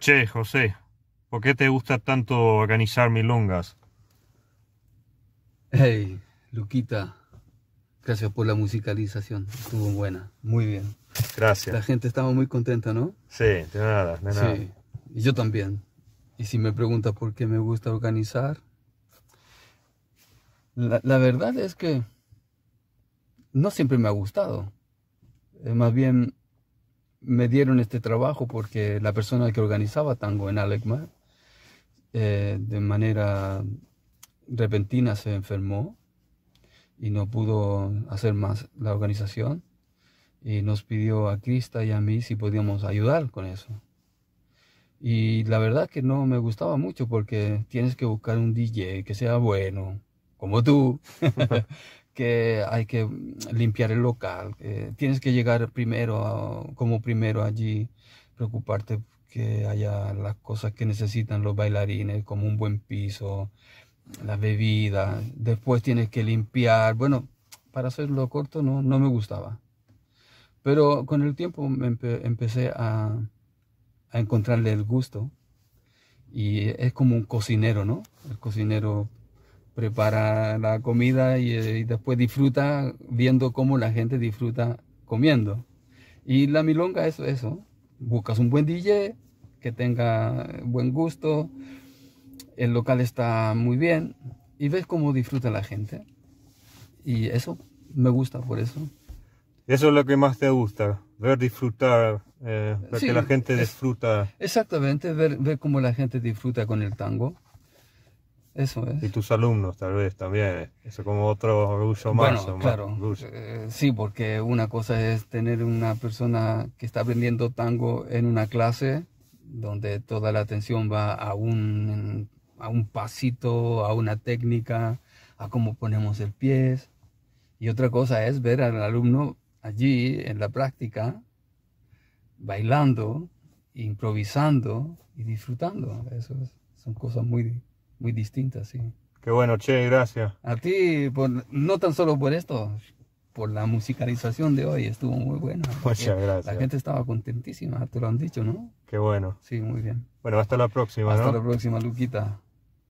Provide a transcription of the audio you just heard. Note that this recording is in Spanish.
Che, José, ¿por qué te gusta tanto organizar milongas? Hey, Luquita, gracias por la musicalización. Estuvo buena, muy bien. Gracias. La gente estaba muy contenta, ¿no? Sí, de nada, de nada. Sí, y yo también. Y si me preguntas por qué me gusta organizar, la, verdad es que no siempre me ha gustado. Eh, más bien me dieron este trabajo porque la persona que organizaba tango en Alecma eh, de manera repentina se enfermó y no pudo hacer más la organización y nos pidió a Crista y a mí si podíamos ayudar con eso. Y la verdad que no me gustaba mucho porque tienes que buscar un DJ que sea bueno, como tú, hay que limpiar el local, tienes que llegar primero, como primero allí, preocuparte que haya las cosas que necesitan los bailarines, como un buen piso, las bebidas, después tienes que limpiar, bueno, para hacerlo corto no, no me gustaba. Pero con el tiempo empecé a, a encontrarle el gusto y es como un cocinero, ¿no? El cocinero prepara la comida eh, y, después disfruta viendo cómo la gente disfruta comiendo. Y la milonga es eso. Buscas un buen DJ que tenga buen gusto, el local está muy bien y ves cómo disfruta la gente. Y eso me gusta por eso. Eso es lo que más te gusta, ver disfrutar, eh, que la gente disfruta. Exactamente, ver, ver cómo la gente disfruta con el tango y tus alumnos tal vez también. Eso como otro orgullo bueno, más. Claro, eh, sí, porque una cosa es tener una persona que está aprendiendo tango en una clase donde toda la atención va a un, a un pasito, a una técnica, a cómo ponemos el pie. Y otra cosa es ver al alumno allí en la práctica, bailando, improvisando y disfrutando. Eso son cosas muy muy distintas, sí. Qué bueno, Che, gracias. A ti, por, no tan solo por esto, por la musicalización de hoy, estuvo muy buena. Muchas gracias. La gente estaba contentísima, te lo han dicho, ¿no? Qué bueno. Sí, muy bien. Bueno, hasta la próxima, Hasta la próxima, Luquita.